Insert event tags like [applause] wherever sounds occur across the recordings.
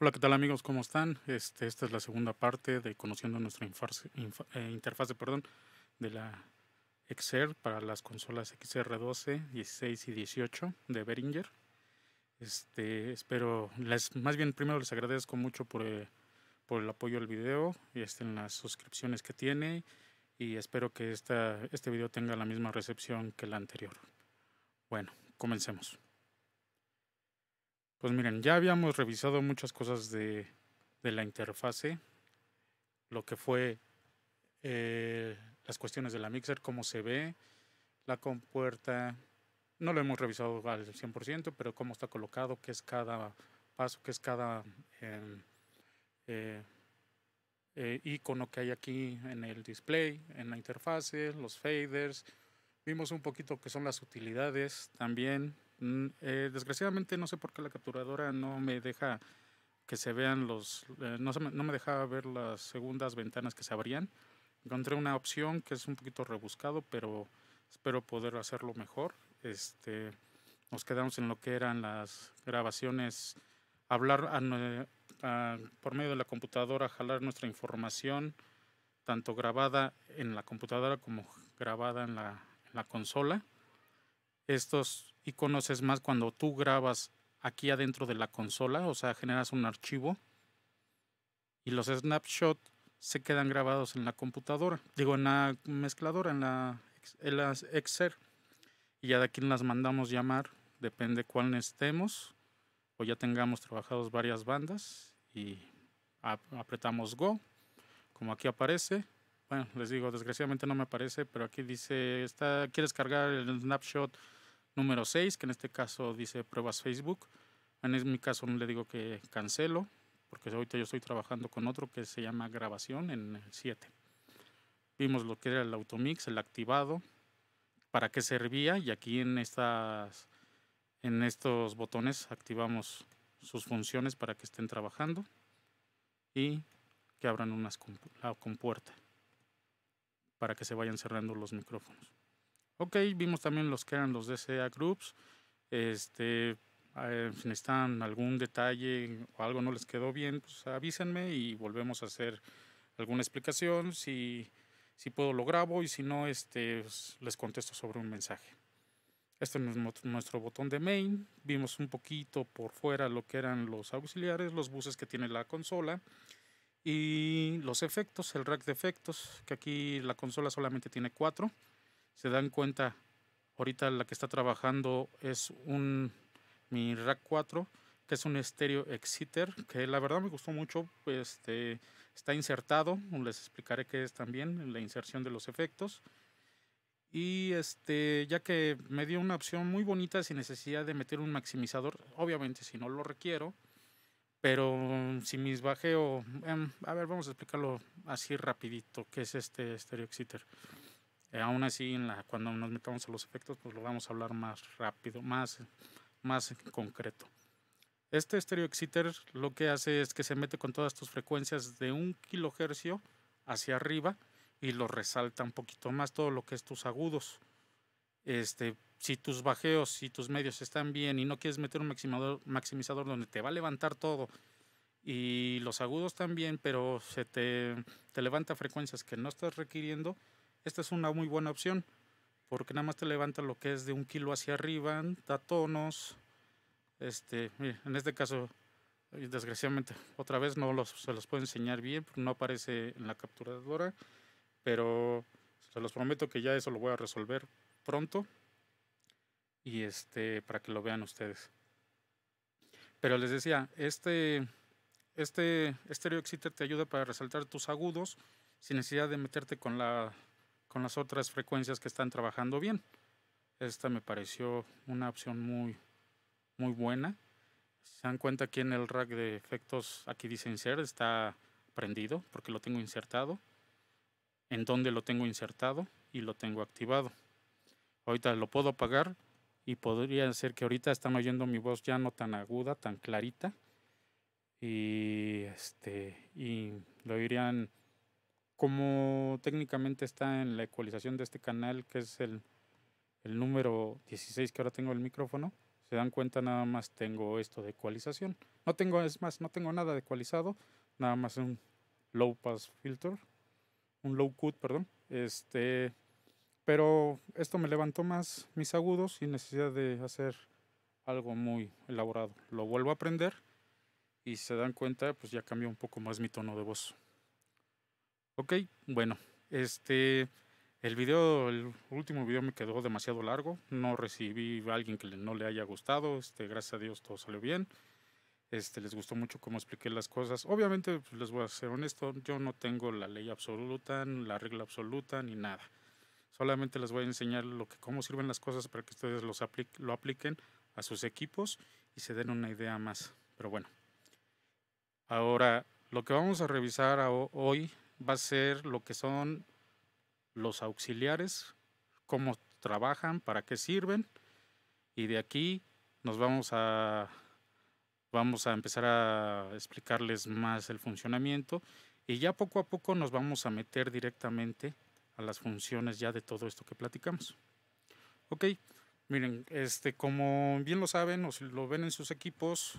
Hola, ¿qué tal amigos? ¿Cómo están? Este, esta es la segunda parte de Conociendo nuestra interfaz eh, interfase perdón, de la XR para las consolas XR12, 16 y 18 de Beringer Este, espero, más bien primero les agradezco mucho por, eh, el apoyo al video y este, en las suscripciones que tiene y espero que esta, este video tenga la misma recepción que la anterior. Bueno, comencemos. Pues miren, ya habíamos revisado muchas cosas de, la interfase, lo que fue eh, las cuestiones de la mixer, cómo se ve, la compuerta, no lo hemos revisado al 100%, pero cómo está colocado, qué es cada paso, qué es cada em, eh, eh, icono que hay aquí en el display, en la interfase, los faders. Vimos un poquito que son las utilidades también, Mm, eh, desgraciadamente no sé por qué la capturadora no me deja que se vean los... Eh, no, dejaba ver las segundas ventanas que se abrían. Encontré una opción que es un poquito rebuscado, pero espero poder hacerlo mejor. Este, nos quedamos en lo que eran las grabaciones, hablar por medio de la computadora, jalar nuestra información, tanto grabada en la computadora como grabada en la consola estos iconos es más cuando tú grabas aquí adentro de la consola, o sea, generas un archivo y los snapshots se quedan grabados en la computadora, digo en la mezcladora, en la, en Excel. Y ya de aquí las mandamos llamar, depende cuál estemos o ya tengamos trabajados varias bandas y apretamos Go, como aquí aparece. Bueno, les digo, desgraciadamente no me aparece, pero aquí dice, está, ¿quieres cargar el snapshot número 6, que en este caso dice pruebas Facebook. En mi caso le digo que cancelo, porque ahorita yo estoy trabajando con otro que se llama grabación en el 7. Vimos lo que era el automix, el activado, para qué servía y aquí en, estas, en estos botones activamos sus funciones para que estén trabajando y que abran unas compuerta para que se vayan cerrando los micrófonos. Ok, vimos también los que eran los DCA Groups. Este, eh, si necesitan algún detalle o algo no les quedó bien, pues avísenme y volvemos a hacer alguna explicación. Si, si puedo lo grabo y si no, este, pues, les contesto sobre un mensaje. Este es nuestro botón de main. Vimos un poquito por fuera lo que eran los auxiliares, los buses que tiene la consola y los efectos, el rack de efectos, que aquí la consola solamente tiene cuatro se dan cuenta, ahorita la que está trabajando es un mi Rack 4, que es un Stereo Exeter que la verdad me gustó mucho, este, está insertado, les explicaré qué es también la inserción de los efectos. Y este, ya que me dio una opción muy bonita sin necesidad de meter un maximizador, obviamente si no lo requiero, pero si mis bajeo, em, a ver, vamos a explicarlo así rapidito, qué es este Stereo exciter. Eh, aún así, cuando nos metamos a los efectos, pues lo vamos a hablar más rápido, más, más concreto. Este stereo exciter lo que hace es que se mete con todas tus frecuencias de un kilohercio hacia arriba y lo resalta un poquito más todo lo que es tus agudos. Este, si tus bajeos, y tus medios están bien y no quieres meter un maximizador, maximizador donde te va a levantar todo y los agudos también, pero se te, te levanta frecuencias que no estás requiriendo, esta es una muy buena opción porque nada más te levanta lo que es de un kilo hacia arriba, da tonos. Este, en este caso, eh, desgraciadamente, otra vez no se los puedo enseñar bien, porque no aparece en la capturadora, pero se los prometo que ya eso lo voy a resolver pronto y este para que lo vean ustedes. Pero les decía, este este Stereo Exciter te ayuda para resaltar tus agudos sin necesidad de meterte con la con las otras frecuencias que están trabajando bien. Esta me pareció una opción muy, muy buena. se dan cuenta aquí en el rack de efectos, aquí dice ser está prendido porque lo tengo insertado. En donde lo tengo insertado y lo tengo activado. Ahorita lo puedo apagar y podría ser que ahorita están oyendo mi voz ya no tan aguda, tan clarita. Y este y lo irían como técnicamente está en la ecualización de este canal, que es el, número 16 que ahora tengo el micrófono, se dan cuenta nada más tengo esto de ecualización. No tengo, es más, no tengo nada de ecualizado, nada más un low pass filter, un low cut, perdón. Este, pero esto me levantó más mis agudos sin necesidad de hacer algo muy elaborado. Lo vuelvo a aprender y se dan cuenta, pues ya cambió un poco más mi tono de voz. Ok, bueno, este, el video, el último video me quedó demasiado largo, no recibí a alguien que no le haya gustado, este, gracias a Dios todo salió bien, este, les gustó mucho cómo expliqué las cosas, obviamente pues, les voy a ser honesto, yo no tengo la ley absoluta, la regla absoluta, ni nada, solamente les voy a enseñar lo que, cómo sirven las cosas para que ustedes los lo apliquen a sus equipos y se den una idea más, pero bueno. Ahora, lo que vamos a revisar hoy va a ser lo que son los auxiliares, cómo trabajan, para qué sirven. Y de aquí nos vamos a, vamos a empezar a explicarles más el funcionamiento y ya poco a poco nos vamos a meter directamente a las funciones ya de todo esto que platicamos. Ok, miren, este, como bien lo saben o si lo ven en sus equipos,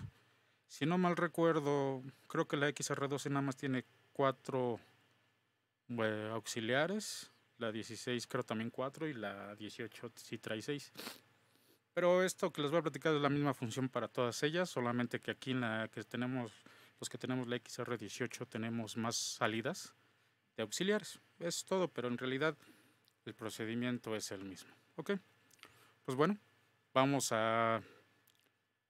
si no mal recuerdo, creo que la XR12 nada más tiene cuatro auxiliares, la 16 creo también 4 y la 18 sí trae 6. Pero esto que les voy a platicar es la misma función para todas ellas, solamente que aquí en la que tenemos, los que tenemos la XR18 tenemos más salidas de auxiliares. Es todo, pero en realidad el procedimiento es el mismo. ¿Ok? Pues bueno, vamos a,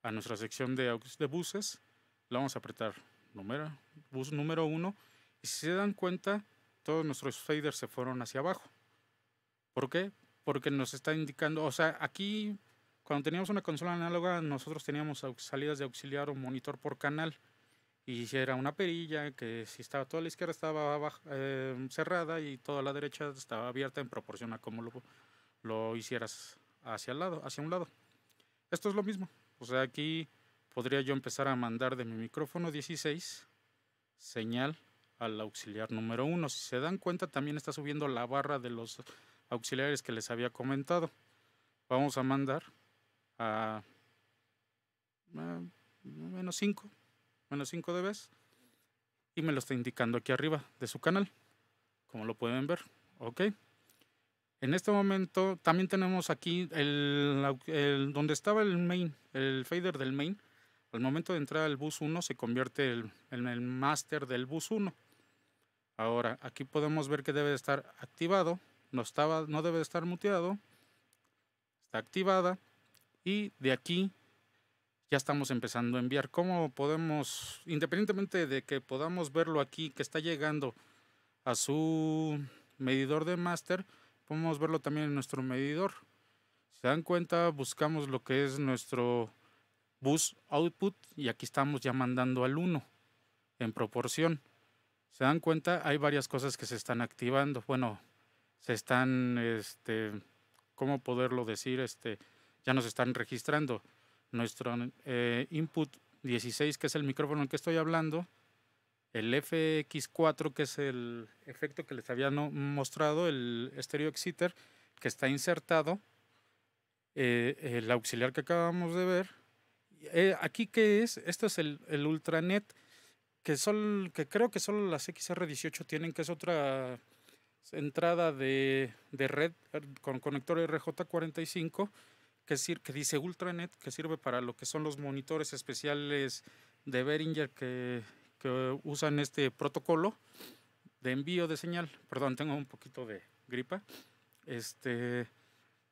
a nuestra sección de, buses. La vamos a apretar número, bus número 1. Y si se dan cuenta, todos nuestros faders se fueron hacia abajo. ¿Por qué? Porque nos está indicando, o sea, aquí cuando teníamos una consola análoga nosotros teníamos salidas de auxiliar o monitor por canal y si era una perilla que si estaba toda la izquierda estaba eh, cerrada y toda la derecha estaba abierta en proporción a cómo lo, lo hicieras hacia el lado, hacia un lado. Esto es lo mismo. O sea, aquí podría yo empezar a mandar de mi micrófono 16 señal al auxiliar número 1. Si se dan cuenta, también está subiendo la barra de los auxiliares que les había comentado. Vamos a mandar a, ah, menos 5, menos 5 vez, Y me lo está indicando aquí arriba de su canal, como lo pueden ver. Ok. En este momento también tenemos aquí el, donde estaba el main, el fader del main. Al momento de entrar al bus 1 se convierte en el, el master del bus 1 Ahora, aquí podemos ver que debe estar activado, no, estaba, no debe estar muteado, está activada y de aquí ya estamos empezando a enviar. ¿Cómo podemos, independientemente de que podamos verlo aquí, que está llegando a su medidor de master, podemos verlo también en nuestro medidor. se dan cuenta, buscamos lo que es nuestro bus output y aquí estamos ya mandando al 1 en proporción se dan cuenta, hay varias cosas que se están activando. Bueno, se están, este, ¿cómo poderlo decir? Este, ya nos están registrando. Nuestro eh, input 16, que es el micrófono en que estoy hablando, el FX4, que es el efecto que les había mostrado, el stereo exciter, que está insertado, eh, el auxiliar que acabamos de ver. Eh, aquí, ¿qué es? Esto es el, el ultranet que, que creo que solo las XR18 tienen, que es otra entrada de, red er, con conector RJ45, que, sir, que dice Ultranet, que sirve para lo que son los monitores especiales de Beringer que, usan este protocolo de envío de señal. Perdón, tengo un poquito de gripa. Este,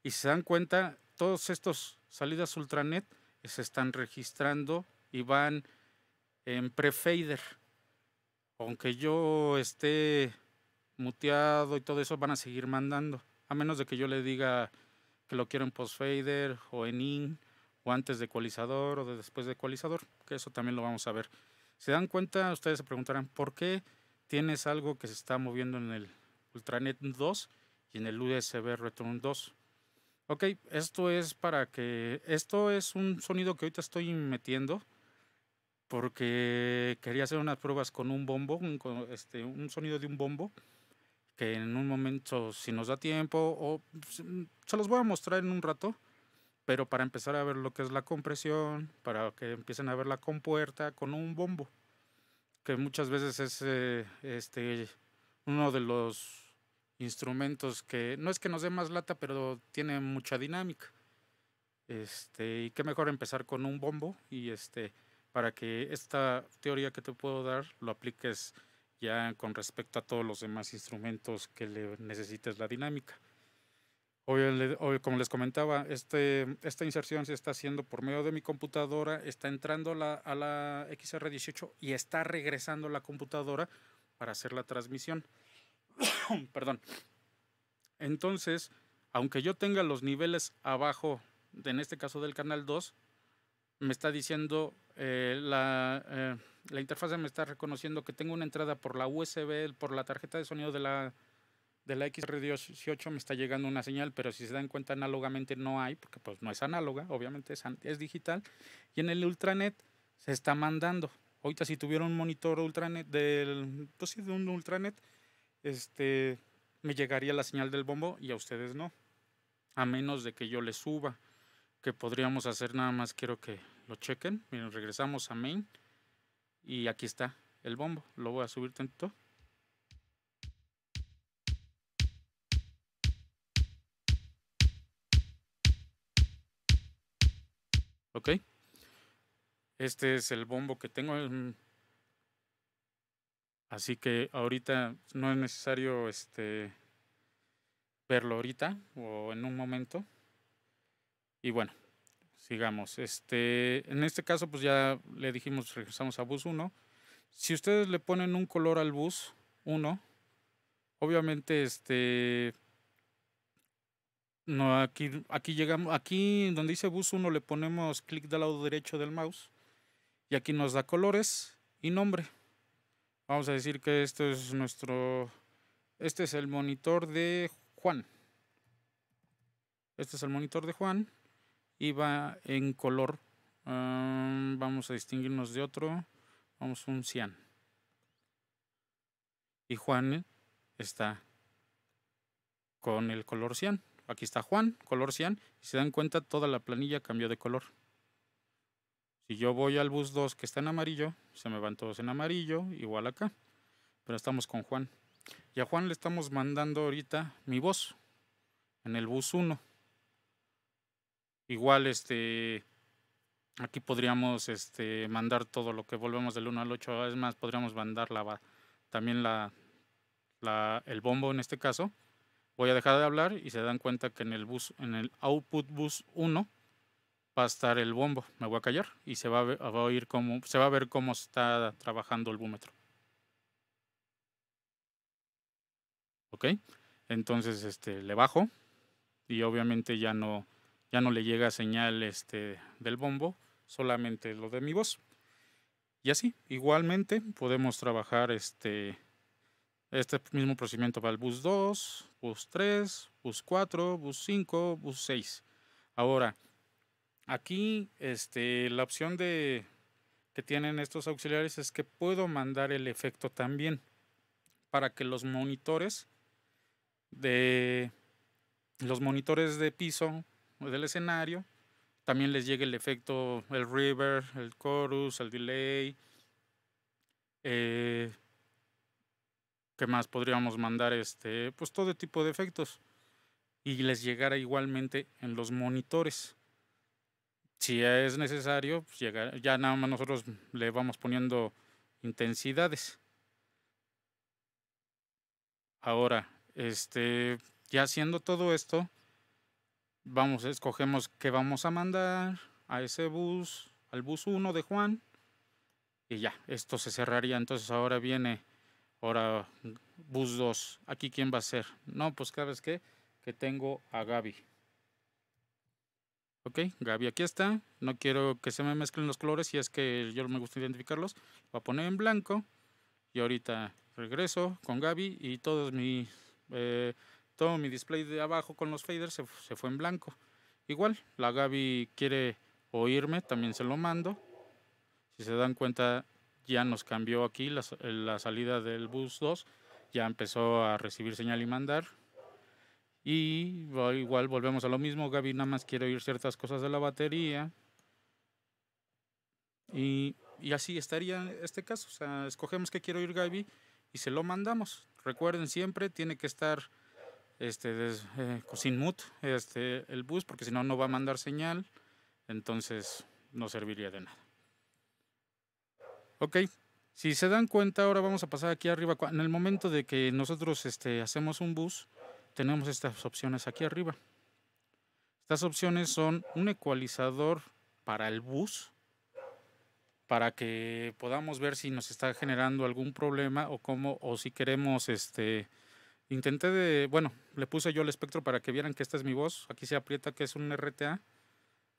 y se dan cuenta, todos estos salidas Ultranet se están registrando y van en prefader. Aunque yo esté muteado y todo eso, van a seguir mandando. A menos de que yo le diga que lo quiero en postfader o en in o antes de ecualizador o después de ecualizador, que eso también lo vamos a ver. Se dan cuenta, ustedes se preguntarán, ¿por qué tienes algo que se está moviendo en el Ultranet 2 y en el USB Return 2? Ok, esto es para que, esto es un sonido que ahorita estoy metiendo, porque quería hacer unas pruebas con un bombo, un, este, un sonido de un bombo, que en un momento, si nos da tiempo, o pues, mm, se los voy a mostrar en un rato, pero para empezar a ver lo que es la compresión, para que empiecen a ver la compuerta con un bombo, que muchas veces es eh, este, uno de los instrumentos que no es que nos dé más lata, pero tiene mucha dinámica. Este, y qué mejor empezar con un bombo y este para que esta teoría que te puedo dar lo apliques ya con respecto a todos los demás instrumentos que le necesites la dinámica. Hoy, como les comentaba, este, esta inserción se está haciendo por medio de mi computadora, está entrando la, a la XR18 y está regresando la computadora para hacer la transmisión. [coughs] Perdón. Entonces, aunque yo tenga los niveles abajo, en este caso del canal 2, me está diciendo, eh, eh, la, interfaz me está reconociendo que tengo una entrada por la USB, por la tarjeta de sonido de la, de la XR18 me está llegando una señal, pero si se dan cuenta análogamente no hay, porque pues no es análoga, obviamente es, digital. Y en el Ultranet se está mandando. Ahorita si tuviera un monitor Ultranet, del, pues sí, de un Ultranet, este, me llegaría la señal del bombo y a ustedes no, a menos de que yo le suba que podríamos hacer. Nada más quiero que lo chequen. Miren, regresamos a main. Y aquí está el bombo. Lo voy a subir tanto Ok. Este es el bombo que tengo. Así que ahorita no es necesario este verlo ahorita o en un momento. Y bueno, sigamos. Este, en este caso, pues ya le dijimos, regresamos a bus 1. Si ustedes le ponen un color al bus 1, obviamente, este. No, aquí, aquí llegamos, aquí donde dice bus 1 le ponemos clic del lado derecho del mouse y aquí nos da colores y nombre. Vamos a decir que esto es nuestro, este es el monitor de Juan. Este es el monitor de Juan Iba en color. Ah, vamos a distinguirnos de otro. Vamos un cian. Y Juan está con el color cian. Aquí está Juan, color cian. Y se dan cuenta, toda la planilla cambió de color. Si yo voy al bus 2 que está en amarillo, se me van todos en amarillo, igual acá. Pero estamos con Juan. Y a Juan le estamos mandando ahorita mi voz en el bus 1. Igual, este, aquí podríamos este, mandar todo lo que volvemos del 1 al 8. Es más, podríamos mandar la, también la, el bombo en este caso. Voy a dejar de hablar y se dan cuenta que en el, bus, en el output bus 1 va a estar el bombo. Me voy a callar y se va a, ver, cómo, se va a ver cómo está trabajando el búmetro. ¿Ok? Entonces este, le bajo y obviamente ya no, ya no le llega señal este, del bombo, solamente lo de mi voz. Y así, igualmente, podemos trabajar este, este mismo procedimiento para el bus 2, bus 3, bus 4, bus 5, bus 6. Ahora, aquí este, la opción de, que tienen estos auxiliares es que puedo mandar el efecto también para que los monitores de los monitores de piso del escenario, también les llega el efecto, el river, el chorus, el delay. Eh, ¿Qué más podríamos mandar? Este, pues todo tipo de efectos. Y les llegará igualmente en los monitores. Si es necesario, pues ya nada más nosotros le vamos poniendo intensidades. Ahora, este, ya haciendo todo esto, Vamos, escogemos qué vamos a mandar a ese bus, al bus 1 de Juan. Y ya, esto se cerraría. Entonces ahora viene, ahora bus 2. ¿Aquí quién va a ser? No, pues cada vez Que tengo a Gaby. Ok, Gaby aquí está. No quiero que se me mezclen los colores y es que yo me gusta identificarlos. va a poner en blanco. Y ahorita regreso con Gaby y todos mis... Eh, todo mi display de abajo con los faders se, fue en blanco. Igual, la Gaby quiere oírme, también se lo mando. Si se dan cuenta, ya nos cambió aquí la, salida del bus 2, ya empezó a recibir señal y mandar. Y igual volvemos a lo mismo, Gaby nada más quiere oír ciertas cosas de la batería. Y, así estaría este caso, escogemos que quiere oír Gaby y se lo mandamos. Recuerden siempre, tiene que estar este, eh, sin este, el bus, porque si no, no va a mandar señal, entonces no serviría de nada. Ok, si se dan cuenta, ahora vamos a pasar aquí arriba. En el momento de que nosotros este, hacemos un bus, tenemos estas opciones aquí arriba. Estas opciones son un ecualizador para el bus, para que podamos ver si nos está generando algún problema o cómo, o si queremos este, Intenté de, bueno, le puse yo el espectro para que vieran que esta es mi voz. Aquí se aprieta que es un RTA.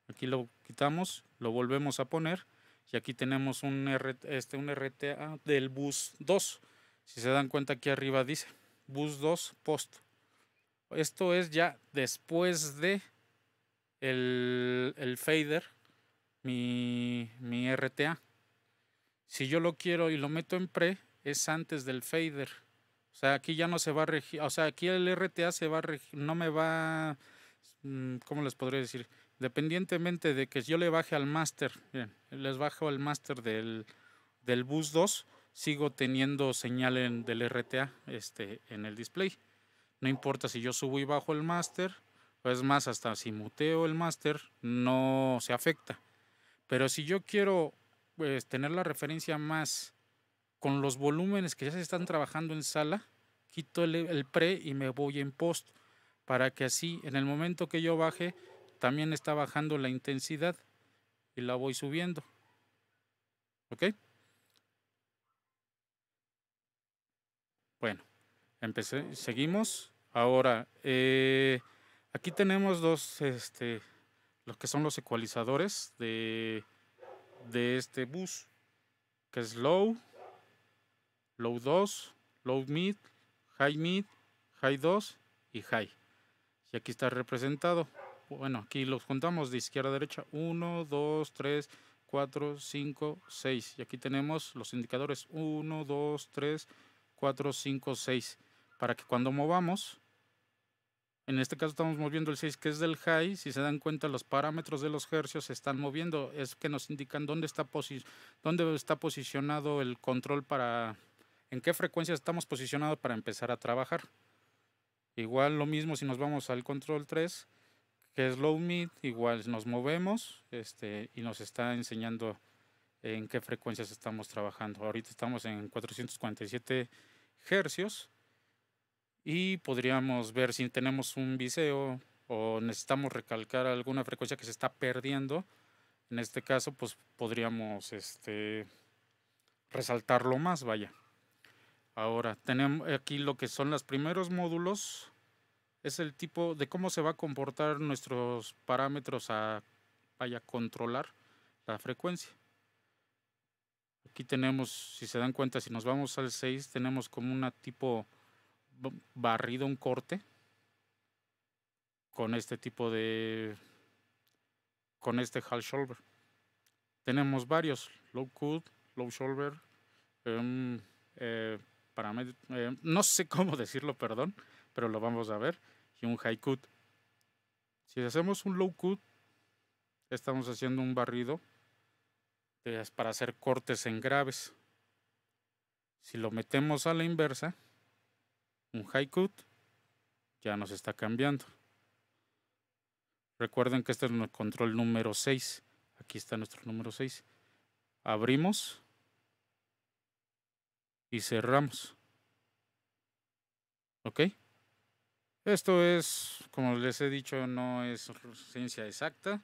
Aquí lo quitamos, lo volvemos a poner y aquí tenemos un, este, un RTA del bus 2. Si se dan cuenta aquí arriba dice bus 2 post. Esto es ya después de el, fader, mi, mi RTA. Si yo lo quiero y lo meto en pre, es antes del fader. O sea, aquí ya no se va a regir, o sea, aquí el RTA se va a no me va, mm, ¿cómo les podría decir? Dependientemente de que yo le baje al máster, les bajo al máster del, del bus 2, sigo teniendo señal en, del RTA este, en el display. No importa si yo subo y bajo el máster, es más, hasta si muteo el master, no se afecta. Pero si yo quiero pues, tener la referencia más con los volúmenes que ya se están trabajando en sala, quito el, pre y me voy en post, para que así en el momento que yo baje, también está bajando la intensidad y la voy subiendo. ¿Ok? Bueno, empecé, seguimos. Ahora, eh, aquí tenemos dos, este, los que son los ecualizadores de, de este bus, que es low, low 2, low mid, high mid, high 2 y high. Y aquí está representado. Bueno, aquí los juntamos de izquierda a derecha. 1, 2, 3, 4, 5, 6. Y aquí tenemos los indicadores 1, 2, 3, 4, 5, 6. Para que cuando movamos, en este caso estamos moviendo el 6 que es del high. Si se dan cuenta los parámetros de los hercios se están moviendo. Es que nos indican dónde está, dónde está posicionado el control para en qué frecuencia estamos posicionados para empezar a trabajar. Igual lo mismo si nos vamos al control 3, que es low mid, igual nos movemos este, y nos está enseñando en qué frecuencias estamos trabajando. Ahorita estamos en 447 Hz y podríamos ver si tenemos un viseo o necesitamos recalcar alguna frecuencia que se está perdiendo. En este caso, pues podríamos este, resaltarlo más, vaya. Ahora, tenemos aquí lo que son los primeros módulos. Es el tipo de cómo se va a comportar nuestros parámetros a, vaya, controlar la frecuencia. Aquí tenemos, si se dan cuenta, si nos vamos al 6, tenemos como un tipo barrido, un corte. Con este tipo de... Con este hall shoulder. Tenemos varios. Low cut, low shoulder. Em, eh, eh, no sé cómo [laughs] decirlo, perdón, pero lo vamos a ver, y un high cut. Si hacemos un low cut, estamos haciendo un barrido para hacer cortes en graves. Si lo metemos a la inversa, un high cut ya nos está cambiando. Recuerden que este es nuestro control número 6. Aquí está nuestro número 6. Abrimos y cerramos. ¿Ok? Esto es, como les he dicho, no es ciencia exacta.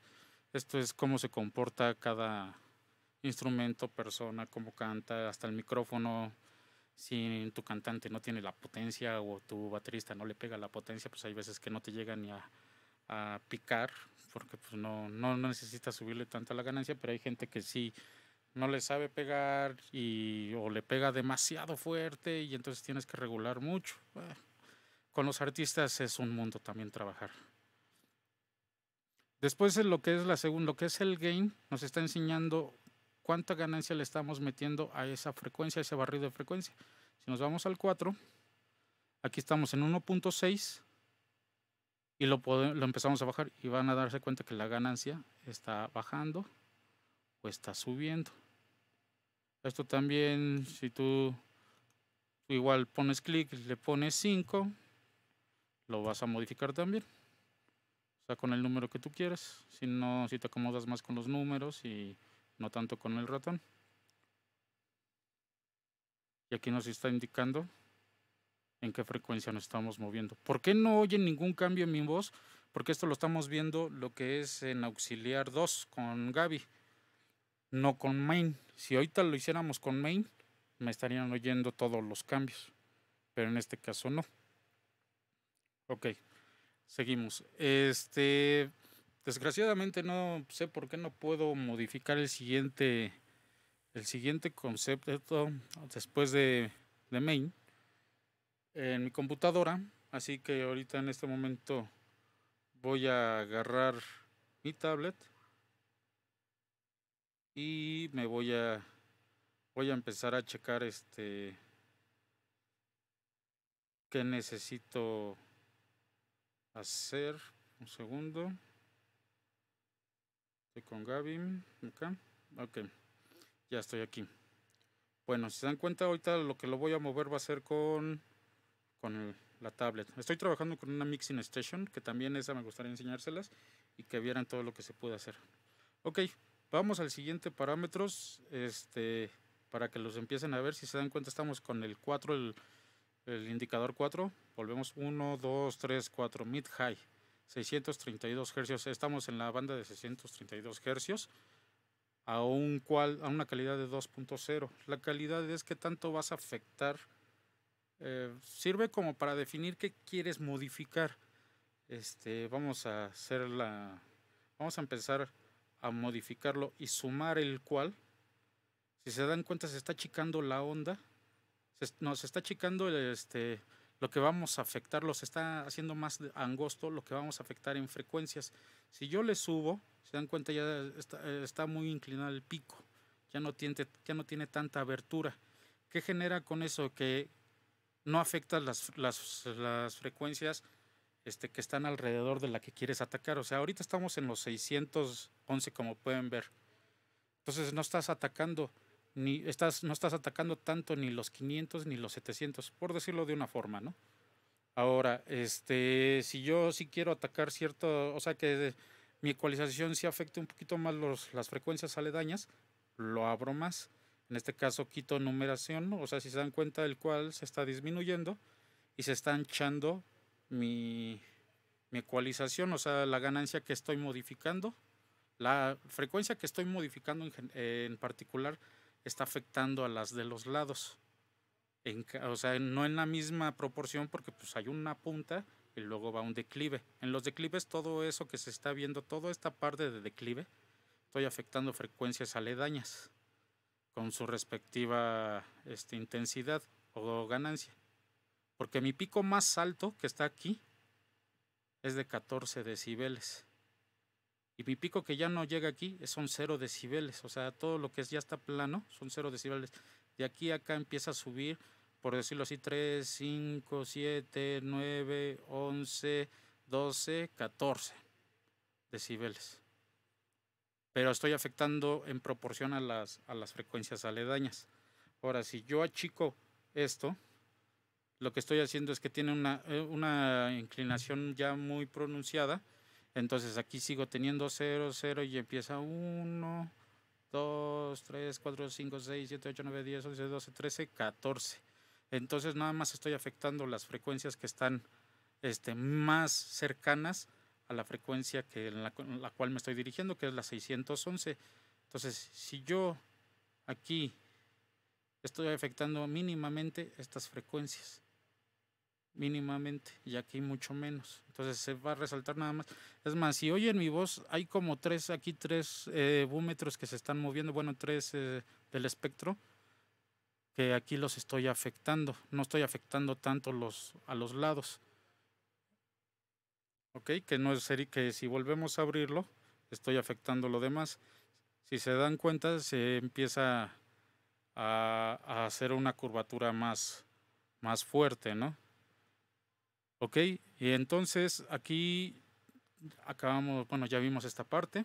Esto es cómo se comporta cada instrumento, persona, cómo canta, hasta el micrófono. Si tu cantante no tiene la potencia o tu baterista no le pega la potencia, pues hay veces que no te llega ni a, picar, porque pues no, no, no necesitas subirle a la ganancia, pero hay gente que sí no le sabe pegar y, o le pega demasiado fuerte y entonces tienes que regular mucho. con los artistas es un mundo también trabajar. Después lo que es la segunda, que es el gain, nos está enseñando cuánta ganancia le estamos metiendo a esa frecuencia, a ese barrido de frecuencia. Si nos vamos al 4, aquí estamos en 1.6 y lo, lo empezamos a bajar y van a darse cuenta que la ganancia está bajando o está subiendo. Esto también, si tú igual pones clic, le pones 5, lo vas a modificar también. O sea, con el número que tú quieras. Si no, si te acomodas más con los números y no tanto con el ratón. Y aquí nos está indicando en qué frecuencia nos estamos moviendo. ¿Por qué no oye ningún cambio en mi voz? Porque esto lo estamos viendo lo que es en auxiliar 2 con Gaby no con main. Si ahorita lo hiciéramos con main, me estarían oyendo todos los cambios, pero en este caso no. Ok, seguimos. Este, desgraciadamente no sé por qué no puedo modificar el siguiente, el siguiente concepto después de, de main en mi computadora, así que ahorita en este momento voy a agarrar mi tablet y me voy a voy a empezar a checar este qué necesito hacer un segundo estoy con Gavin acá ok ya estoy aquí bueno si se dan cuenta ahorita lo que lo voy a mover va a ser con con la tablet estoy trabajando con una mixing station que también esa me gustaría enseñárselas y que vieran todo lo que se puede hacer ok Vamos al siguiente parámetros, este, para que los empiecen a ver. Si se dan cuenta, estamos con el 4, el, indicador 4. Volvemos 1, 2, 3, 4, mid-high, 632 Hz. Estamos en la banda de 632 Hz a, un cual, a una calidad de 2.0. La calidad es que tanto vas a afectar. Eh, sirve como para definir qué quieres modificar. Este, vamos a hacer la, vamos a empezar modificarlo y sumar el cual, si se dan cuenta, se está achicando la onda. Se, no, está achicando este, lo que vamos a afectar, los está haciendo más angosto lo que vamos a afectar en frecuencias. Si yo le subo, se dan cuenta ya está, está muy inclinado el pico, ya no, tiene, ya no tiene tanta abertura. ¿Qué genera con eso? Que no afecta las, las, las frecuencias este, que están alrededor de la que quieres atacar. O sea, ahorita estamos en los 611, como pueden ver. Entonces no estás atacando, ni estás, no estás atacando tanto ni los 500 ni los 700, por decirlo de una forma, ¿no? Ahora, este, si yo sí quiero atacar cierto, o sea que mi ecualización sí afecte un poquito más los, las frecuencias aledañas, lo abro más. En este caso quito numeración, o sea, si se dan cuenta del cual se está disminuyendo y se está echando mi, ecualización, o sea, la ganancia que estoy modificando, la frecuencia que estoy modificando en, en particular está afectando a las de los lados. En, o sea, no en la misma proporción porque pues hay una punta y luego va un declive. En los declives todo eso que se está viendo, toda esta parte de declive, estoy afectando frecuencias aledañas con su respectiva este, intensidad o ganancia porque mi pico más alto, que está aquí, es de 14 decibeles. Y mi pico que ya no llega aquí son 0 decibeles. O sea, todo lo que ya está plano son 0 decibeles. De aquí a acá empieza a subir, por decirlo así, 3, 5, 7, 9, 11, 12, 14 decibeles. Pero estoy afectando en proporción a las, a las frecuencias aledañas. Ahora, si yo achico esto, lo que estoy haciendo es que tiene eh, una, inclinación ya muy pronunciada. Entonces aquí sigo teniendo 0, 0 y empieza 1, 2, 3, 4, 5, 6, 7, 8, 9, 10, 11, 12, 13, 14. Entonces nada más estoy afectando las frecuencias que están este, más cercanas a la frecuencia que la, en la cual me estoy dirigiendo, que es la 611. Entonces, si yo aquí estoy afectando mínimamente estas frecuencias, mínimamente, y aquí mucho menos. Entonces se va a resaltar nada más. Es más, si oyen mi voz, hay como tres, aquí tres eh, que se están moviendo, bueno, tres eh, del espectro, que aquí los estoy afectando. No estoy afectando tanto los, a los lados. Ok, que no es que si volvemos a abrirlo, estoy afectando lo demás. Si se dan cuenta, se empieza a, a hacer una curvatura más, más fuerte, ¿no? Ok, y entonces aquí acabamos, bueno, ya vimos esta parte.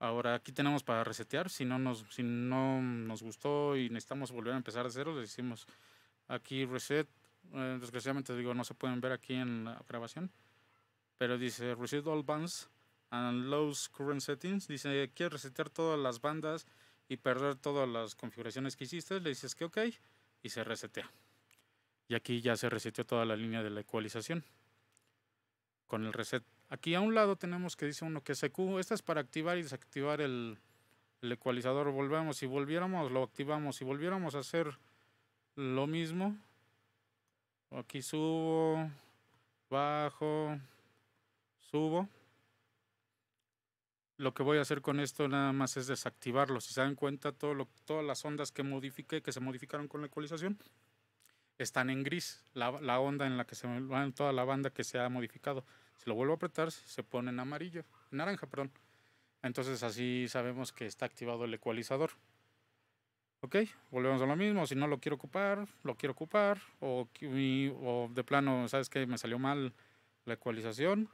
Ahora aquí tenemos para resetear. Si no nos, si no nos gustó y necesitamos volver a empezar de cero, le decimos aquí reset. Eh, desgraciadamente digo, no se pueden ver aquí en la grabación. Pero dice reset all bands and Low current settings. Dice, quieres resetear todas las bandas y perder todas las configuraciones que hiciste. Le dices que ok y se resetea y aquí ya se reseteó toda la línea de la ecualización con el reset. Aquí a un lado tenemos que dice uno que SQ, e esta es para activar y desactivar el, ecualizador, volvemos, si volviéramos lo activamos, si volviéramos a hacer lo mismo, aquí subo, bajo, subo, lo que voy a hacer con esto nada más es desactivarlo. Si se dan cuenta, todas las ondas que modifiqué, que se modificaron con la ecualización, están en gris, la, onda en la que se va toda la banda que se ha modificado. Si lo vuelvo a apretar, se pone en amarillo, en naranja, perdón. Entonces así sabemos que está activado el ecualizador. Ok, volvemos a lo mismo. Si no lo quiero ocupar, lo quiero ocupar. O, o de plano, ¿sabes que Me salió mal la ecualización.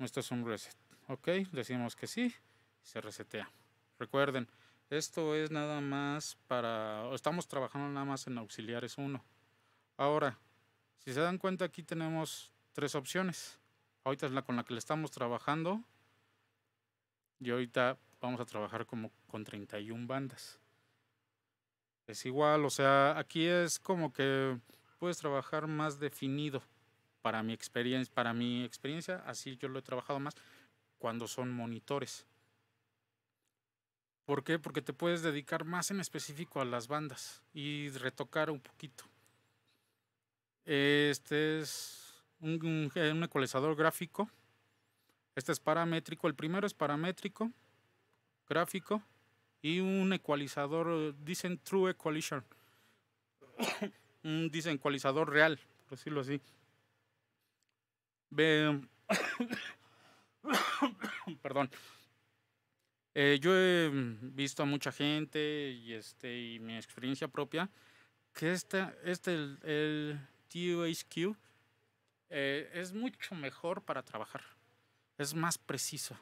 Esto es un reset. Ok, decimos que sí, se resetea. Recuerden, esto es nada más para... Estamos trabajando nada más en auxiliares 1. Ahora, si se dan cuenta, aquí tenemos tres opciones. Ahorita es la con la que le estamos trabajando. Y ahorita vamos a trabajar como con 31 bandas. Es igual, o sea, aquí es como que puedes trabajar más definido. Para mi experiencia, para mi experiencia, así yo lo he trabajado más cuando son monitores. ¿Por qué? Porque te puedes dedicar más en específico a las bandas y retocar un poquito. Este es un, ecualizador gráfico. Este es paramétrico. El primero es paramétrico, gráfico y un ecualizador, dicen True Equalizer. [coughs] un dicen ecualizador real, por decirlo así. [coughs] perdón. Eh, yo he visto a mucha gente y, este, y mi experiencia propia que este, este el eh, es mucho mejor para trabajar. Es más preciso.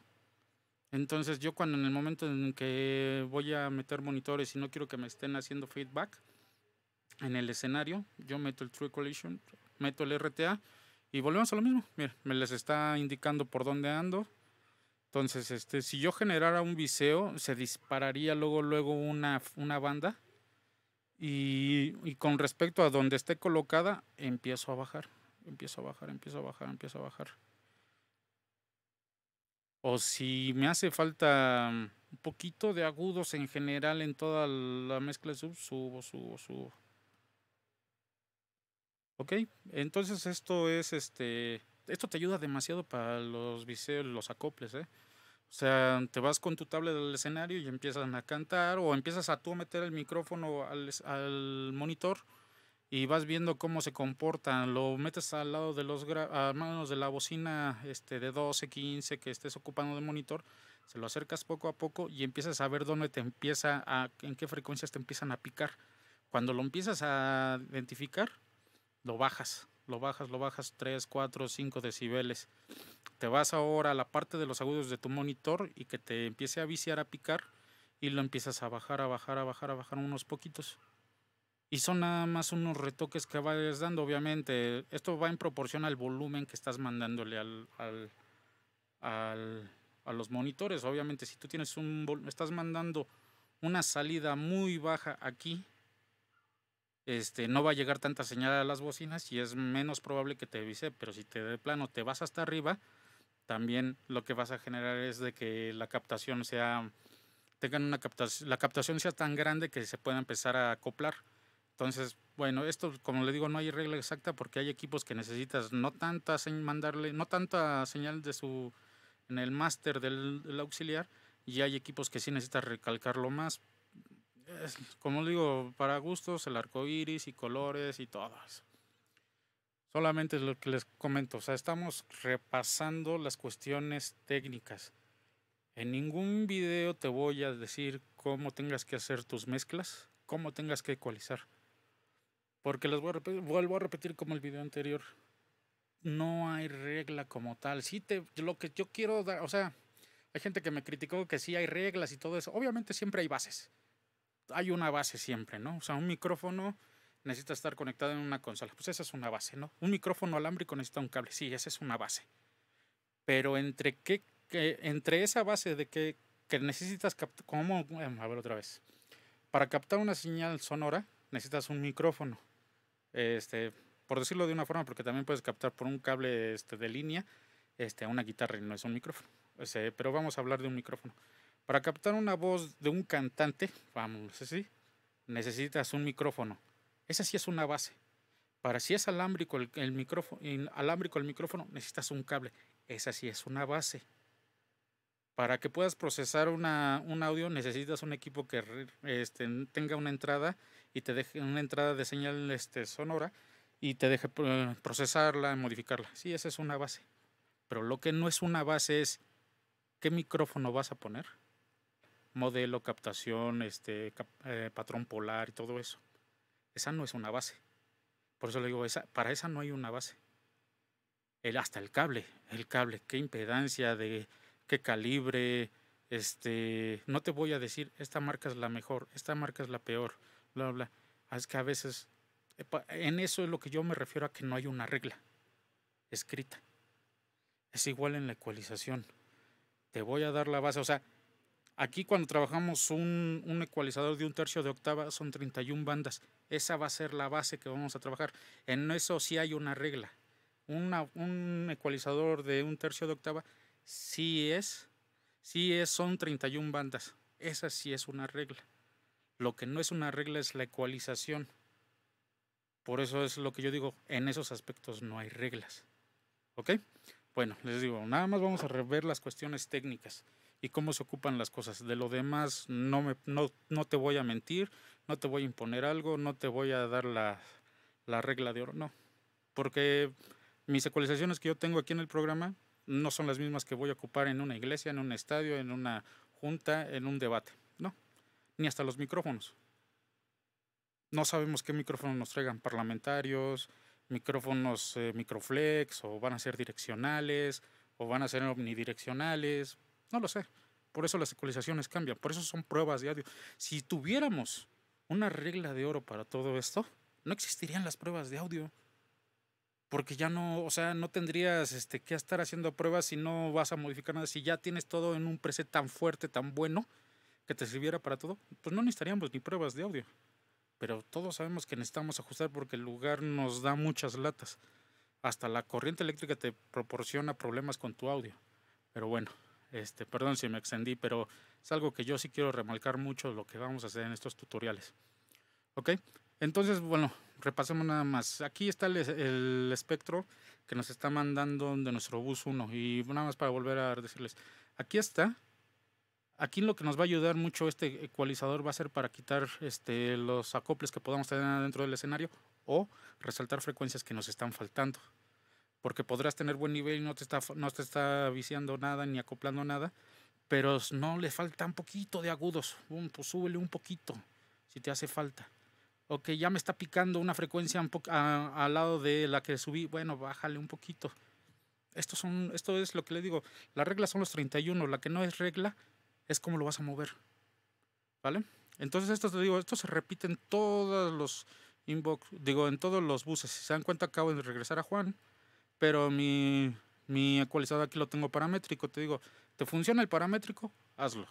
Entonces yo cuando en el momento en que voy a meter monitores y no quiero que me estén haciendo feedback en el escenario, yo meto el True Collision, meto el RTA y volvemos a lo mismo. Mira, me les está indicando por dónde ando. Entonces, este, si yo generara un viseo, se dispararía luego, luego una, una banda y, con respecto a donde esté colocada, empiezo a bajar, empiezo a bajar, empiezo a bajar, empiezo a bajar. O si me hace falta un poquito de agudos en general en toda la mezcla de sub, subo, subo, subo. Ok, entonces esto es este. Esto te ayuda demasiado para los viseos, los acoples, ¿eh? O sea, te vas con tu tablet del escenario y empiezan a cantar o empiezas a tú meter el micrófono al, al monitor y vas viendo cómo se comportan. Lo metes al lado de los a manos de la bocina este, de 12, 15 que estés ocupando de monitor. Se lo acercas poco a poco y empiezas a ver dónde te empieza a, en qué frecuencias te empiezan a picar. Cuando lo empiezas a identificar, lo bajas lo bajas, lo bajas 3, 4, 5 decibeles. Te vas ahora a la parte de los agudos de tu monitor y que te empiece a viciar, a picar y lo empiezas a bajar, a bajar, a bajar, a bajar unos poquitos. Y son nada más unos retoques que vas dando, obviamente. Esto va en proporción al volumen que estás mandándole a los monitores. Obviamente, si tú tienes un estás mandando una salida muy baja aquí, este, no va a llegar tanta señal a las bocinas y es menos probable que te avise, pero si te de plano te vas hasta arriba, también lo que vas a generar es de que la captación sea, tengan una la captación sea tan grande que se pueda empezar a acoplar. Entonces, bueno, esto, como le digo, no hay regla exacta porque hay equipos que necesitas no tanta mandarle, no tanta señal de su en el máster del, del, auxiliar y hay equipos que sí necesitas recalcarlo más como digo, para gustos, el arco iris y colores y todo Solamente es lo que les comento, o sea, estamos repasando las cuestiones técnicas. En ningún video te voy a decir cómo tengas que hacer tus mezclas, cómo tengas que ecualizar. Porque les voy a vuelvo a repetir como el video anterior. No hay regla como tal. Sí te, lo que yo quiero dar, o sea, hay gente que me criticó que sí hay reglas y todo eso. Obviamente siempre hay bases hay una base siempre, ¿no? O sea, un micrófono necesita estar conectado en una consola. Pues esa es una base, ¿no? Un micrófono alámbrico necesita un cable. Sí, esa es una base. Pero entre qué, entre esa base de que, necesitas captar, ¿cómo? A ver otra vez. Para captar una señal sonora necesitas un micrófono. Este, por decirlo de una forma, porque también puedes captar por un cable este, de línea este, una guitarra y no es un micrófono. pero vamos a hablar de un micrófono. Para captar una voz de un cantante, vamos si necesitas un micrófono. Esa sí es una base. Para si es alámbrico el, micrófono, alámbrico el micrófono, necesitas un cable. Esa sí es una base. Para que puedas procesar un audio necesitas un equipo que este, tenga una entrada y te deje una entrada de señal este, sonora y te deje eh, procesarla, modificarla. Sí, esa es una base. Pero lo que no es una base es qué micrófono vas a poner modelo, captación, este, eh, patrón polar y todo eso. Esa no es una base. Por eso le digo, para esa no hay una base. El, hasta el cable, el cable, qué impedancia, de qué calibre, este, no te voy a decir, esta marca es la mejor, esta marca es la peor, bla, bla. Ah, es que a veces, en eso es lo que yo me refiero a que no hay una regla escrita. Es igual en la ecualización. Te voy a dar la base, o sea, Aquí cuando trabajamos un, ecualizador de un tercio de octava son 31 bandas. Esa va a ser la base que vamos a trabajar. En eso sí hay una regla. un ecualizador de un tercio de octava sí es, sí es, son 31 bandas. Esa sí es una regla. Lo que no es una regla es la ecualización. Por eso es lo que yo digo, en esos aspectos no hay reglas. ¿Ok? Bueno, les digo, nada más vamos a rever las cuestiones técnicas y cómo se ocupan las cosas. De lo demás, no, no, te voy a mentir, no te voy a imponer algo, no te voy a dar la, regla de oro, no. Porque mis ecualizaciones que yo tengo aquí en el programa no son las mismas que voy a ocupar en una iglesia, en un estadio, en una junta, en un debate, no. Ni hasta los micrófonos. No sabemos qué micrófonos nos traigan parlamentarios, micrófonos eh, microflex, o van a ser direccionales, o van a ser omnidireccionales, no lo sé. Por eso las ecualizaciones cambian, por eso son pruebas de audio Si tuviéramos una regla de oro para todo esto, no existirían las pruebas de audio. Porque ya no, o sea, no tendrías este, que estar haciendo pruebas si no vas a modificar nada. Si ya tienes todo en un preset tan fuerte, tan bueno, que te sirviera para todo, pues no necesitaríamos ni pruebas de audio. Pero todos sabemos que necesitamos ajustar porque el lugar nos da muchas latas. Hasta la corriente eléctrica te proporciona problemas con tu audio. Pero bueno, este, perdón si me extendí, pero es algo que yo sí quiero remarcar mucho lo que vamos a hacer en estos tutoriales. ¿Ok? Entonces, bueno, repasemos nada más. Aquí está el, espectro que nos está mandando de nuestro bus 1. Y nada más para volver a decirles, aquí está. Aquí lo que nos va a ayudar mucho este ecualizador va a ser para quitar este, los acoples que podamos tener dentro del escenario o resaltar frecuencias que nos están faltando porque podrás tener buen nivel y no te está, no te está viciando nada ni acoplando nada, pero no le falta un poquito de agudos, pues súbele un poquito si te hace falta. Ok, ya me está picando una frecuencia al lado de la que subí, bueno, bájale un poquito. Esto, son, esto es lo que le digo, las regla son los 31, la que no es regla es cómo lo vas a mover. ¿Vale? Entonces esto te digo, esto se repite todos los inbox, digo, en todos los buses. Si se dan cuenta, acabo de regresar a Juan, pero mi, mi ecualizado aquí lo tengo paramétrico. Te digo, ¿te funciona el paramétrico? Hazlo.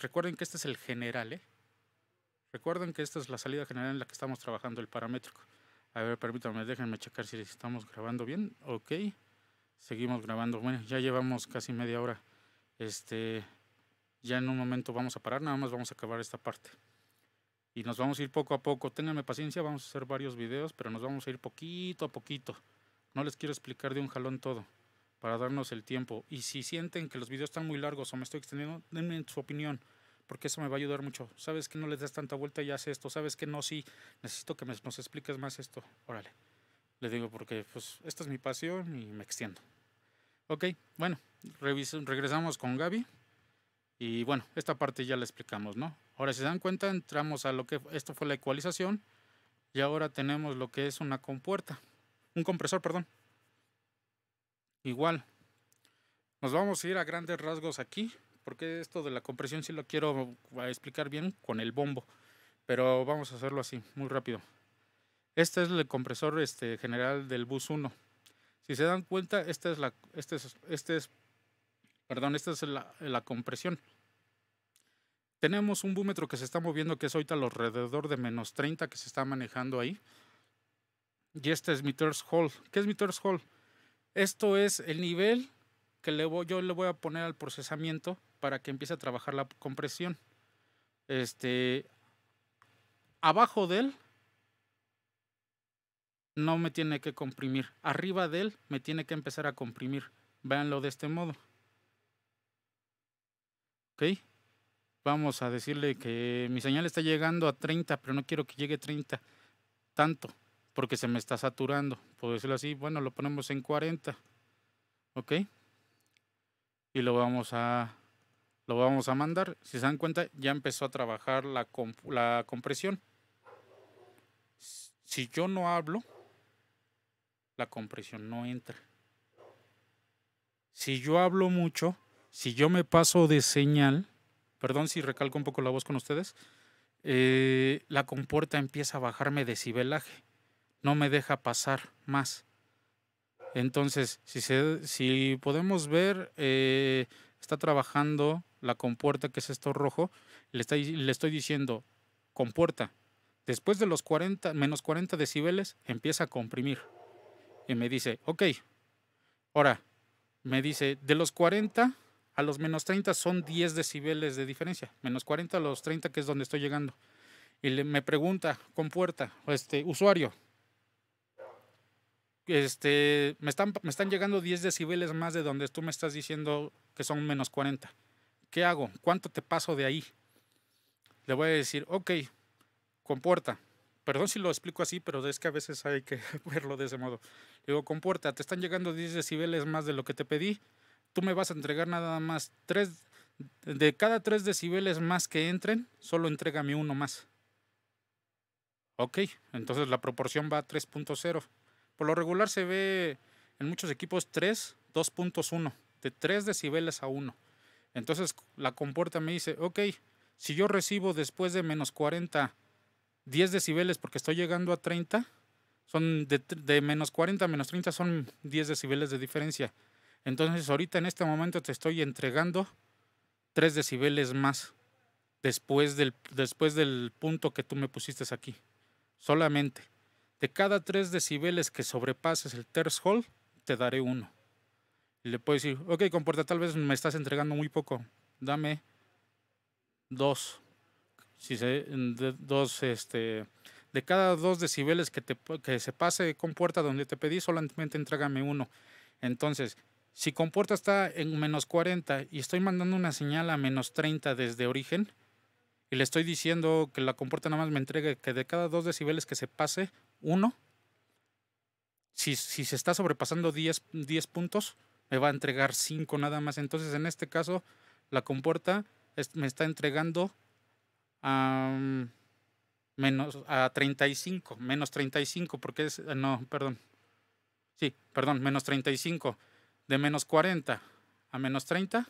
recuerden que este es el general, ¿eh? Recuerden que esta es la salida general en la que estamos trabajando el paramétrico. A ver, permítanme, déjenme checar si estamos grabando bien. Ok. Seguimos grabando. Bueno, ya llevamos casi media hora. Este, ya en un momento vamos a parar, nada más vamos a acabar esta parte. Y nos vamos a ir poco a poco. Ténganme paciencia, vamos a hacer varios videos, pero nos vamos a ir poquito a poquito. No les quiero explicar de un jalón todo para darnos el tiempo. Y si sienten que los videos están muy largos o me estoy extendiendo, denme su opinión, porque eso me va a ayudar mucho. Sabes que no les das tanta vuelta y haces esto. Sabes que no, sí, necesito que me, nos expliques más esto. Órale. Le digo porque pues esta es mi pasión y me extiendo. Ok, bueno, regresamos con Gaby. Y bueno, esta parte ya la explicamos, ¿no? Ahora, si se dan cuenta, entramos a lo que esto fue la ecualización y ahora tenemos lo que es una compuerta un compresor, perdón. Igual. Nos vamos a ir a grandes rasgos aquí, porque esto de la compresión sí lo quiero ah, explicar bien con el bombo, pero vamos a hacerlo así, muy rápido. Este es el compresor este, general del bus 1. Si se dan cuenta, esta es la, este es, este es, perdón, esta es la, la compresión. Tenemos un búmetro que se está moviendo, que es ahorita alrededor de menos 30 que se está manejando ahí. Y este es mi Thirst Hall. ¿Qué es mi Thirst Hall? Esto es el nivel que le voy, yo le voy a poner al procesamiento para que empiece a trabajar la compresión. Este, abajo de él no me tiene que comprimir. Arriba de él me tiene que empezar a comprimir. Véanlo de este modo. ¿Ok? Vamos a decirle que mi señal está llegando a 30, pero no quiero que llegue a 30 tanto porque se me está saturando. Puedo decirlo así, bueno, lo ponemos en 40. ¿Ok? Y lo vamos a, lo vamos a mandar. Si se dan cuenta, ya empezó a trabajar la, compresión. Si yo no hablo, la compresión no entra. Si yo hablo mucho, si yo me paso de señal, perdón si recalco un poco la voz con ustedes, eh, la compuerta empieza a bajarme decibelaje no me deja pasar más. Entonces, si, podemos ver, eh, está trabajando la compuerta, que es esto rojo, le, estoy diciendo, compuerta, después de los 40, menos 40 decibeles, empieza a comprimir. Y me dice, ok, ahora, me dice, de los 40 a los menos 30 son 10 decibeles de diferencia, menos 40 a los 30, que es donde estoy llegando. Y me pregunta, compuerta, este, usuario, este, me, están, llegando 10 decibeles más de donde tú me estás diciendo que son menos 40. ¿Qué hago? ¿Cuánto te paso de ahí? Le voy a decir, ok, comporta. Perdón si lo explico así, pero es que a veces hay que [laughs] verlo de ese modo. Le digo, comporta, te están llegando 10 decibeles más de lo que te pedí. Tú me vas a entregar nada más 3, de cada 3 decibeles más que entren, solo entrégame uno más. Ok, entonces la proporción va a 3.0. Por lo regular se ve en muchos equipos 3, 2.1, de 3 decibeles a 1. Entonces la compuerta me dice, ok, si yo recibo después de menos 40 10 decibeles porque estoy llegando a 30, son de, menos 40 a menos 30 son 10 decibeles de diferencia. Entonces ahorita en este momento te estoy entregando 3 decibeles más después del, después del punto que tú me pusiste aquí. Solamente. De cada 3 decibeles que sobrepases el threshold, te daré uno. Y le puedo decir, ok, comporta, tal vez me estás entregando muy poco. Dame dos. Si de, dos, este, de cada dos decibeles que, te, se pase compuerta donde te pedí, solamente entrégame uno. Entonces, si compuerta está en menos 40 y estoy mandando una señal a menos 30 desde origen, y le estoy diciendo que la compuerta nada más me entregue que de cada dos decibeles que se pase, 1, Si, se está sobrepasando 10, 10 puntos, me va a entregar 5 nada más. Entonces, en este caso, la compuerta me está entregando a, menos, a 35, menos 35, porque es, eh, no, perdón. Sí, perdón, menos 35, de menos 40 a menos 30.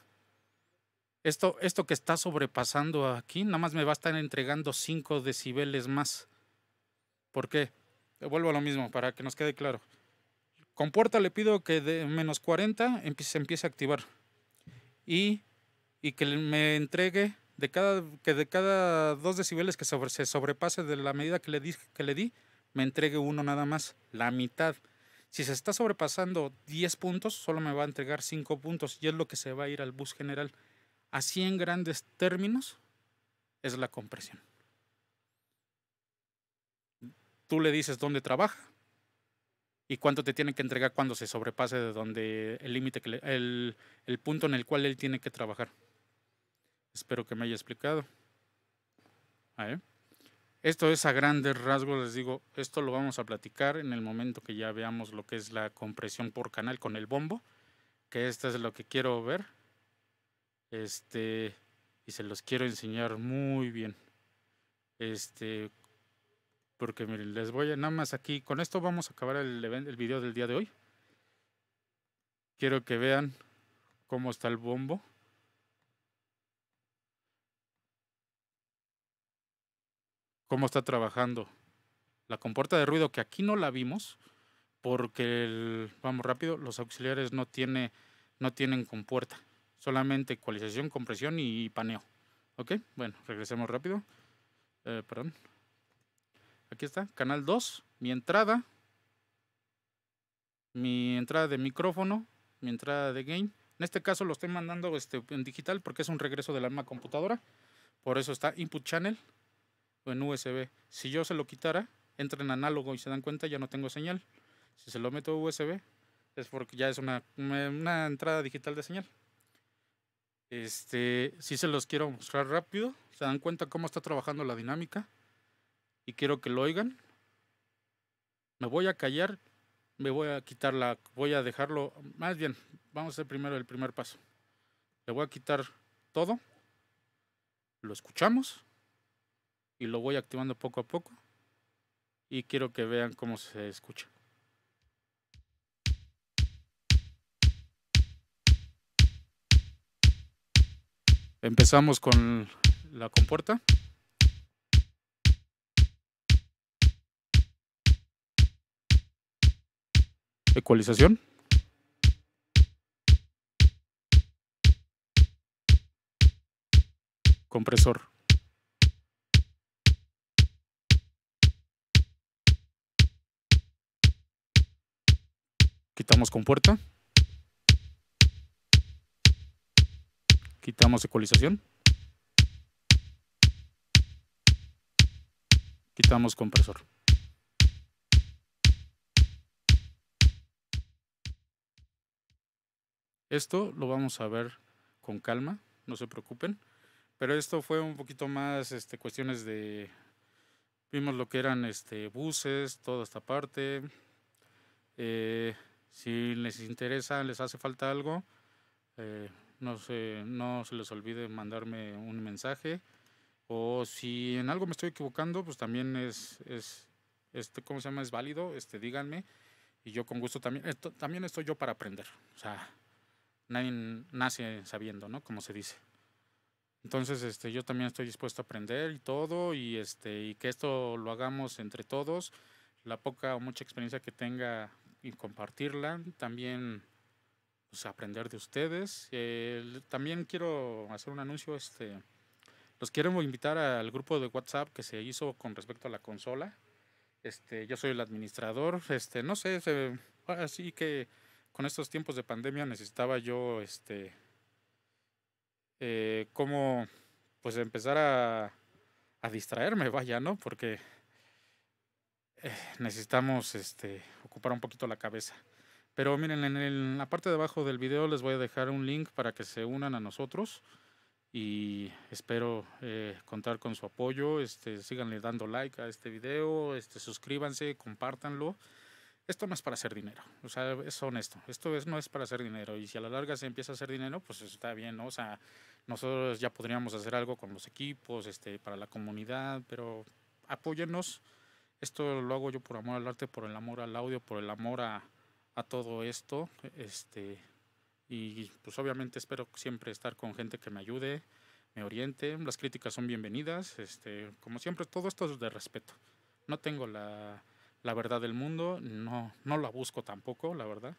Esto, esto que está sobrepasando aquí, nada más me va a estar entregando 5 decibeles más. ¿Por qué? vuelvo a lo mismo para que nos quede claro. Con puerta le pido que de menos 40 se empiece a activar. Y, que me entregue de cada, que de cada 2 decibeles que se sobrepase de la medida que le, di, que le di, me entregue uno nada más, la mitad. Si se está sobrepasando 10 puntos, solo me va a entregar 5 puntos y es lo que se va a ir al bus general. Así en grandes términos es la compresión tú le dices dónde trabaja y cuánto te tiene que entregar cuando se sobrepase de donde el límite, el, el punto en el cual él tiene que trabajar. Espero que me haya explicado. Esto es a grandes rasgos, les digo, esto lo vamos a platicar en el momento que ya veamos lo que es la compresión por canal con el bombo, que esto es lo que quiero ver. Este, y se los quiero enseñar muy bien. Este, porque miren, les voy a nada más aquí. Con esto vamos a acabar el, el video del día de hoy. Quiero que vean cómo está el bombo. Cómo está trabajando. La compuerta de ruido que aquí no la vimos porque vamos rápido, los auxiliares no, tiene, no tienen compuerta, solamente ecualización, compresión y paneo. ¿Ok? Bueno, regresemos rápido. Eh, perdón. Aquí está, canal 2, mi entrada, mi entrada de micrófono, mi entrada de game. En este caso lo estoy mandando este, en digital porque es un regreso de la misma computadora. Por eso está input channel o en USB. Si yo se lo quitara, entra en análogo y se dan cuenta, ya no tengo señal. Si se lo meto USB, es porque ya es una, una entrada digital de señal. Este, si se los quiero mostrar rápido, se dan cuenta cómo está trabajando la dinámica quiero que lo oigan. Me voy a callar, me voy a quitar la, voy a dejarlo, más bien, vamos a hacer primero el primer paso. Le voy a quitar todo, lo escuchamos y lo voy activando poco a poco y quiero que vean cómo se escucha. Empezamos con la compuerta. Ecualización. Compresor. Quitamos compuerta. Quitamos ecualización. Quitamos compresor. Esto lo vamos a ver con calma, no se preocupen. Pero esto fue un poquito más este, cuestiones de... Vimos lo que eran este, buses, toda esta parte. Eh, si les interesa, les hace falta algo, eh, no, se, no se les olvide mandarme un mensaje. O si en algo me estoy equivocando, pues también es, es este, ¿cómo se llama? Es válido, este, díganme. Y yo con gusto también, esto, también estoy yo para aprender. O sea, nadie nace sabiendo, ¿no? Como se dice. Entonces, este, yo también estoy dispuesto a aprender y todo, y este, y que esto lo hagamos entre todos. La poca o mucha experiencia que tenga y compartirla. También pues, aprender de ustedes. también quiero hacer un anuncio, este. Los quiero invitar al grupo de WhatsApp que se hizo con respecto a la consola. Este, yo soy el administrador. Este, no sé, así que con estos tiempos de pandemia necesitaba yo, este, eh, cómo, pues empezar a, distraerme, vaya, ¿no? Porque eh, necesitamos, este, ocupar un poquito la cabeza. Pero miren, en, la parte de abajo del video les voy a dejar un link para que se unan a nosotros y espero eh, contar con su apoyo. Este, síganle dando like a este video, este, suscríbanse, compártanlo esto no es para hacer dinero, o sea, es honesto, esto es, no es para hacer dinero y si a la larga se empieza a hacer dinero, pues está bien, ¿no? O sea, nosotros ya podríamos hacer algo con los equipos, este, para la comunidad, pero apóyenos, esto lo hago yo por amor al arte, por el amor al audio, por el amor a, a todo esto, este, y pues obviamente espero siempre estar con gente que me ayude, me oriente, las críticas son bienvenidas, este, como siempre todo esto es de respeto, no tengo la la verdad del mundo, no, no la busco tampoco, la verdad,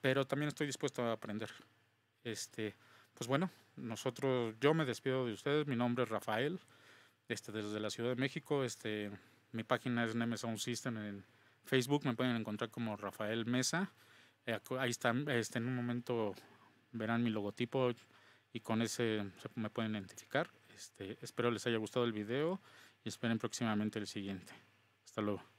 pero también estoy dispuesto a aprender. Este, pues bueno, nosotros, yo me despido de ustedes, mi nombre es Rafael, este, desde la Ciudad de México, este, mi página es Nemesown System en Facebook, me pueden encontrar como Rafael Mesa, eh, ahí está, este, en un momento verán mi logotipo y con ese me pueden identificar. Este, espero les haya gustado el video y esperen próximamente el siguiente. Hasta luego.